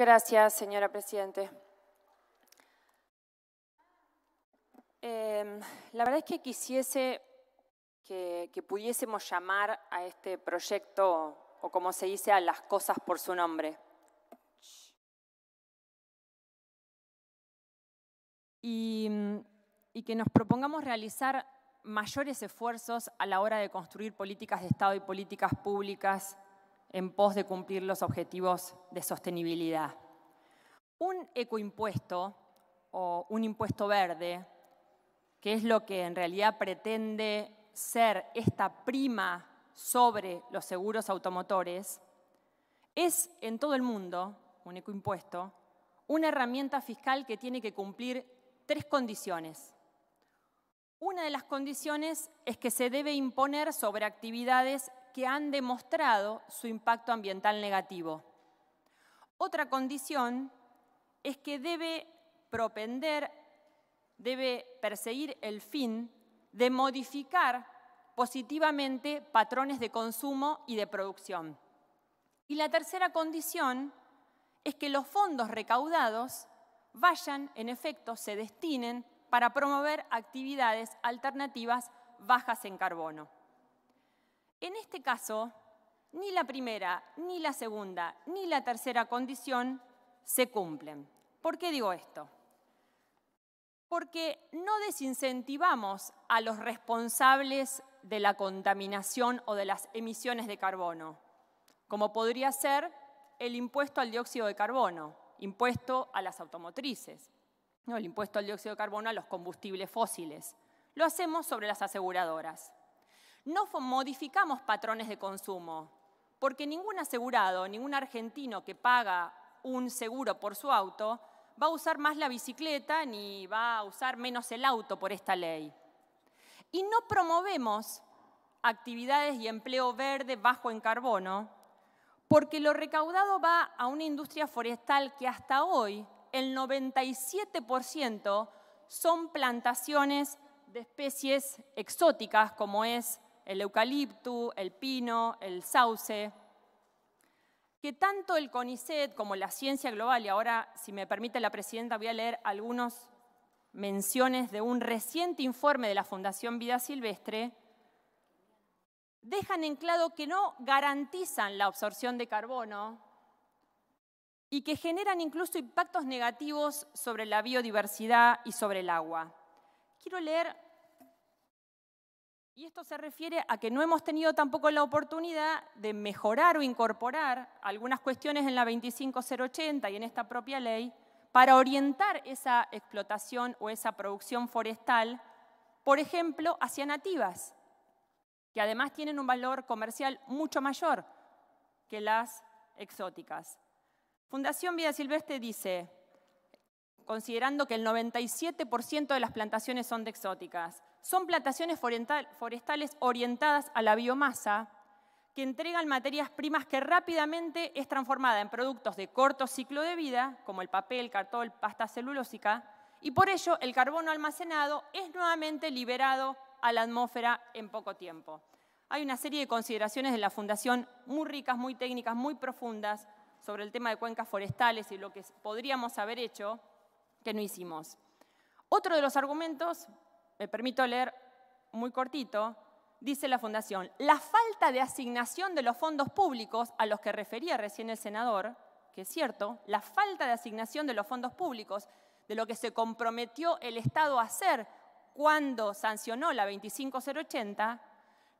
Gracias, señora Presidente. Em, la verdad es que quisiese que, pudiésemos llamar a este proyecto, o como se dice, a las cosas por su nombre. y que nos propongamos realizar mayores esfuerzos a la hora de construir políticas de Estado y políticas públicas en pos de cumplir los objetivos de sostenibilidad. Un ecoimpuesto o un impuesto verde, que es lo que en realidad pretende ser esta prima sobre los seguros automotores, es en todo el mundo, un ecoimpuesto, una herramienta fiscal que tiene que cumplir tres condiciones. Una de las condiciones es que se debe imponer sobre actividades que han demostrado su impacto ambiental negativo. Otra condición es que debe propender, debe perseguir el fin de modificar positivamente patrones de consumo y de producción. Y la tercera condición es que los fondos recaudados vayan, en efecto, se destinen para promover actividades alternativas bajas en carbono. En este caso, ni la primera, ni la segunda, ni la tercera condición se cumplen. ¿Por qué digo esto? Porque no desincentivamos a los responsables de la contaminación o de las emisiones de carbono, como podría ser el impuesto al dióxido de carbono, impuesto a las automotrices, el impuesto al dióxido de carbono a los combustibles fósiles. Lo hacemos sobre las aseguradoras no modificamos patrones de consumo, porque ningún asegurado, ningún argentino que paga un seguro por su auto, va a usar más la bicicleta ni va a usar menos el auto por esta ley. Y no promovemos actividades y empleo verde bajo en carbono, porque lo recaudado va a una industria forestal que hasta hoy el 97% son plantaciones de especies exóticas como es el eucalipto, el pino, el sauce, que tanto el CONICET como la ciencia global, y ahora, si me permite la presidenta, voy a leer algunas menciones de un reciente informe de la Fundación Vida Silvestre, dejan en claro que no garantizan la absorción de carbono y que generan incluso impactos negativos sobre la biodiversidad y sobre el agua. Quiero leer y esto se refiere a que no hemos tenido tampoco la oportunidad de mejorar o incorporar algunas cuestiones en la 25080 y en esta propia ley para orientar esa explotación o esa producción forestal, por ejemplo, hacia nativas, que además tienen un valor comercial mucho mayor que las exóticas. Fundación Vida Silvestre dice, considerando que el 97% de las plantaciones son de exóticas, son plantaciones forestales orientadas a la biomasa que entregan materias primas que rápidamente es transformada en productos de corto ciclo de vida, como el papel, cartón, pasta celulósica, y por ello el carbono almacenado es nuevamente liberado a la atmósfera en poco tiempo. Hay una serie de consideraciones de la Fundación muy ricas, muy técnicas, muy profundas sobre el tema de cuencas forestales y lo que podríamos haber hecho que no hicimos. Otro de los argumentos me permito leer muy cortito, dice la Fundación, la falta de asignación de los fondos públicos a los que refería recién el senador, que es cierto, la falta de asignación de los fondos públicos, de lo que se comprometió el Estado a hacer cuando sancionó la 25080,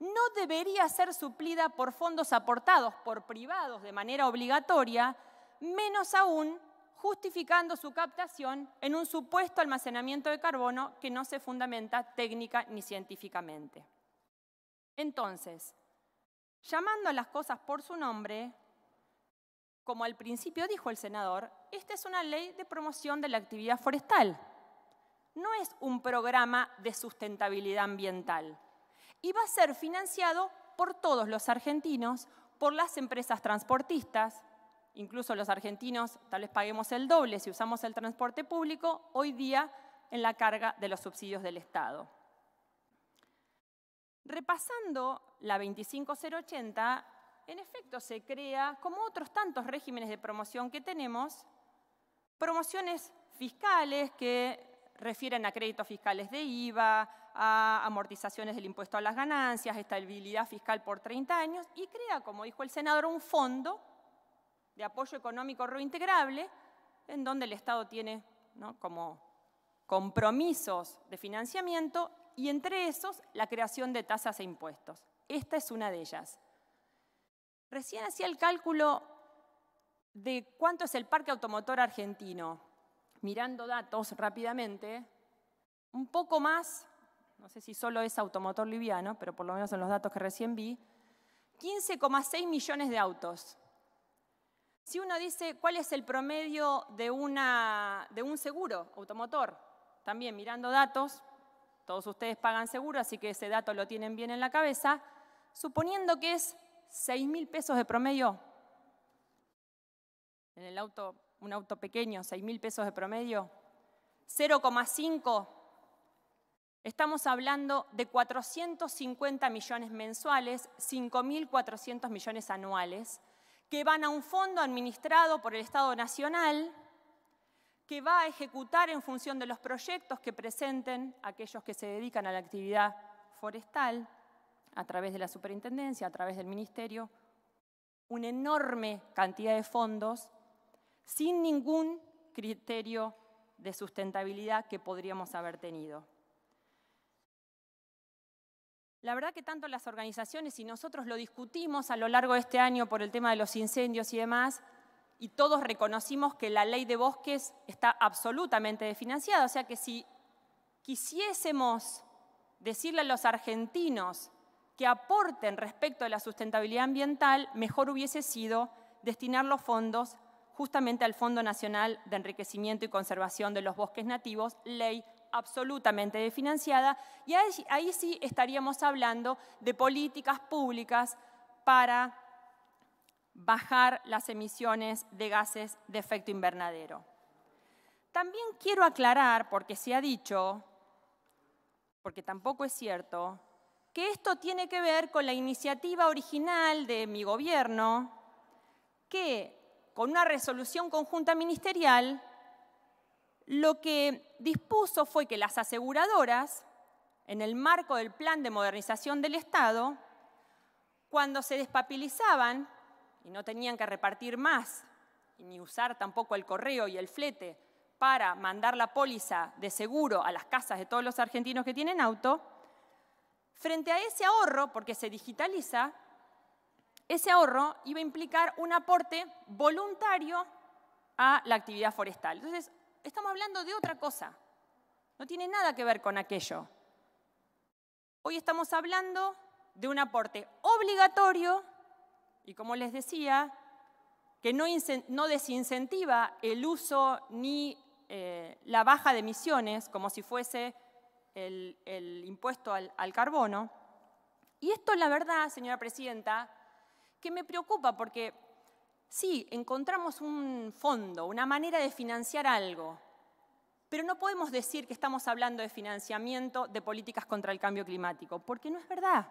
no debería ser suplida por fondos aportados por privados de manera obligatoria, menos aún justificando su captación en un supuesto almacenamiento de carbono que no se fundamenta técnica ni científicamente. Entonces, llamando a las cosas por su nombre, como al principio dijo el senador, esta es una ley de promoción de la actividad forestal. No es un programa de sustentabilidad ambiental. Y va a ser financiado por todos los argentinos, por las empresas transportistas, incluso los argentinos tal vez paguemos el doble si usamos el transporte público, hoy día en la carga de los subsidios del Estado. Repasando la 25080, en efecto se crea, como otros tantos regímenes de promoción que tenemos, promociones fiscales que refieren a créditos fiscales de IVA, a amortizaciones del impuesto a las ganancias, estabilidad fiscal por 30 años, y crea, como dijo el senador, un fondo de apoyo económico reintegrable, en donde el Estado tiene como compromisos de financiamiento y entre esos la creación de tasas e impuestos. Esta es una de ellas. Recién hacía el cálculo de cuánto es el parque automotor argentino. Mirando datos rápidamente, un poco más, no sé si solo es automotor liviano, pero por lo menos en los datos que recién vi, 15,6 millones de autos. Si uno dice cuál es el promedio de, un seguro automotor, también mirando datos, todos ustedes pagan seguro, así que ese dato lo tienen bien en la cabeza, suponiendo que es 6 mil pesos de promedio, en el auto, un auto pequeño, 6 mil pesos de promedio, 0,5, estamos hablando de 450 millones mensuales, 5.400 millones anuales, que van a un fondo administrado por el Estado Nacional que va a ejecutar en función de los proyectos que presenten aquellos que se dedican a la actividad forestal, a través de la superintendencia, a través del ministerio, una enorme cantidad de fondos sin ningún criterio de sustentabilidad que podríamos haber tenido. La verdad que tanto las organizaciones y nosotros lo discutimos a lo largo de este año por el tema de los incendios y demás, y todos reconocimos que la ley de bosques está absolutamente desfinanciada. O sea que si quisiésemos decirle a los argentinos que aporten respecto a la sustentabilidad ambiental, mejor hubiese sido destinar los fondos justamente al Fondo Nacional de Enriquecimiento y Conservación de los Bosques Nativos, ley absolutamente financiada y ahí sí estaríamos hablando de políticas públicas para bajar las emisiones de gases de efecto invernadero. También quiero aclarar, porque se ha dicho, porque tampoco es cierto, que esto tiene que ver con la iniciativa original de mi gobierno, que con una resolución conjunta ministerial lo que dispuso fue que las aseguradoras, en el marco del plan de modernización del Estado, cuando se despapilizaban y no tenían que repartir más, ni usar tampoco el correo y el flete para mandar la póliza de seguro a las casas de todos los argentinos que tienen auto, frente a ese ahorro, porque se digitaliza, ese ahorro iba a implicar un aporte voluntario a la actividad forestal. Entonces, estamos hablando de otra cosa. No tiene nada que ver con aquello. Hoy estamos hablando de un aporte obligatorio y, como les decía, que no, desincentiva el uso ni eh, la baja de emisiones como si fuese el, impuesto al carbono. Y esto, la verdad, señora presidenta, que me preocupa porque Sí, encontramos un fondo, una manera de financiar algo, pero no podemos decir que estamos hablando de financiamiento de políticas contra el cambio climático, porque no es verdad.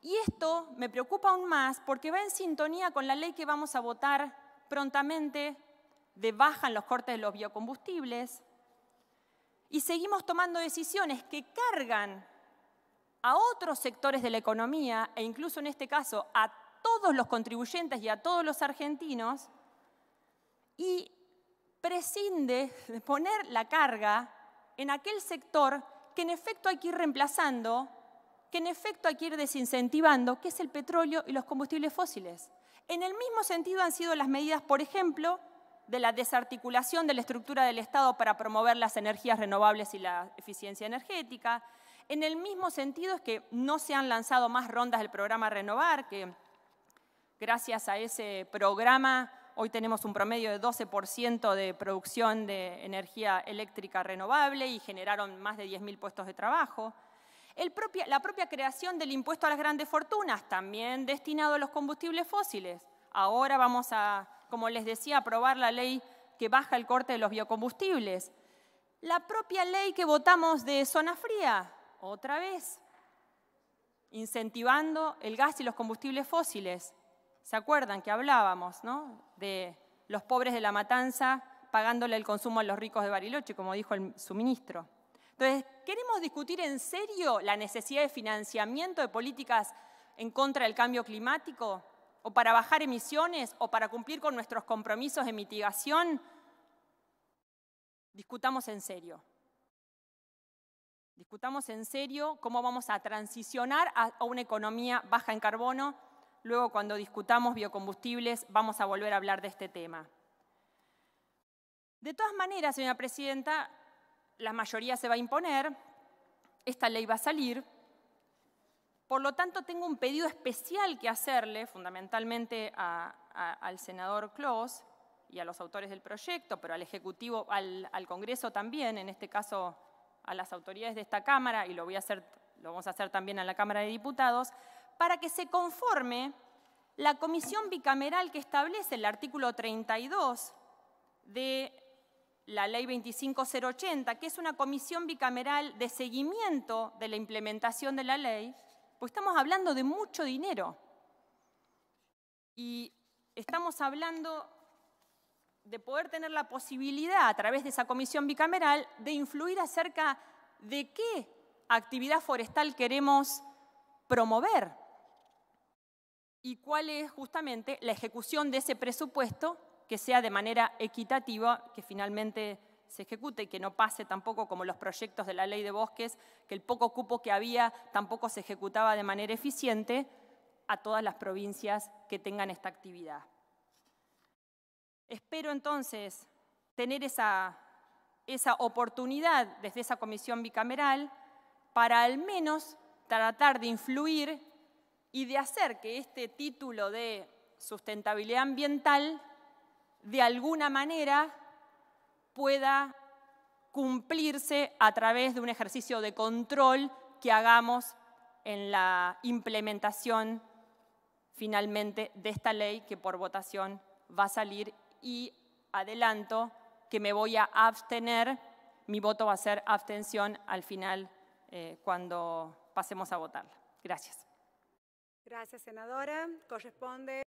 Y esto me preocupa aún más porque va en sintonía con la ley que vamos a votar prontamente de bajan los cortes de los biocombustibles. Y seguimos tomando decisiones que cargan a otros sectores de la economía e incluso en este caso a todos los contribuyentes y a todos los argentinos y prescinde de poner la carga en aquel sector que en efecto hay que ir reemplazando, que en efecto hay que ir desincentivando, que es el petróleo y los combustibles fósiles. En el mismo sentido han sido las medidas, por ejemplo, de la desarticulación de la estructura del Estado para promover las energías renovables y la eficiencia energética. En el mismo sentido es que no se han lanzado más rondas del programa Renovar, que Gracias a ese programa, hoy tenemos un promedio de 12% de producción de energía eléctrica renovable y generaron más de 10.000 puestos de trabajo. la propia creación del impuesto a las grandes fortunas, también destinado a los combustibles fósiles. Ahora vamos a, como les decía, aprobar la ley que baja el corte de los biocombustibles. La propia ley que votamos de zona fría, otra vez, incentivando el gas y los combustibles fósiles. ¿Se acuerdan que hablábamos ¿no? de los pobres de la matanza pagándole el consumo a los ricos de Bariloche, como dijo el, suministro? Entonces, ¿queremos discutir en serio la necesidad de financiamiento de políticas en contra del cambio climático? ¿O para bajar emisiones? ¿O para cumplir con nuestros compromisos de mitigación? Discutamos en serio. Discutamos en serio cómo vamos a transicionar a una economía baja en carbono Luego, cuando discutamos biocombustibles, vamos a volver a hablar de este tema. De todas maneras, señora presidenta, la mayoría se va a imponer, esta ley va a salir. Por lo tanto, tengo un pedido especial que hacerle, fundamentalmente al senador Claus y a los autores del proyecto, pero al Ejecutivo, al, al, Congreso también, en este caso a las autoridades de esta Cámara, y lo, voy a hacer, lo vamos a hacer también a la Cámara de Diputados, para que se conforme la comisión bicameral que establece el artículo 32 de la ley 25080, que es una comisión bicameral de seguimiento de la implementación de la ley, pues estamos hablando de mucho dinero. Y estamos hablando de poder tener la posibilidad, a través de esa comisión bicameral, de influir acerca de qué actividad forestal queremos promover y cuál es justamente la ejecución de ese presupuesto que sea de manera equitativa, que finalmente se ejecute y que no pase tampoco como los proyectos de la ley de bosques, que el poco cupo que había tampoco se ejecutaba de manera eficiente a todas las provincias que tengan esta actividad. Espero entonces tener esa, esa oportunidad desde esa comisión bicameral para al menos tratar de influir y de hacer que este título de sustentabilidad ambiental de alguna manera pueda cumplirse a través de un ejercicio de control que hagamos en la implementación finalmente de esta ley que por votación va a salir y adelanto que me voy a abstener, mi voto va a ser abstención al final eh, cuando pasemos a votarla. Gracias. Gracias, senadora. Corresponde.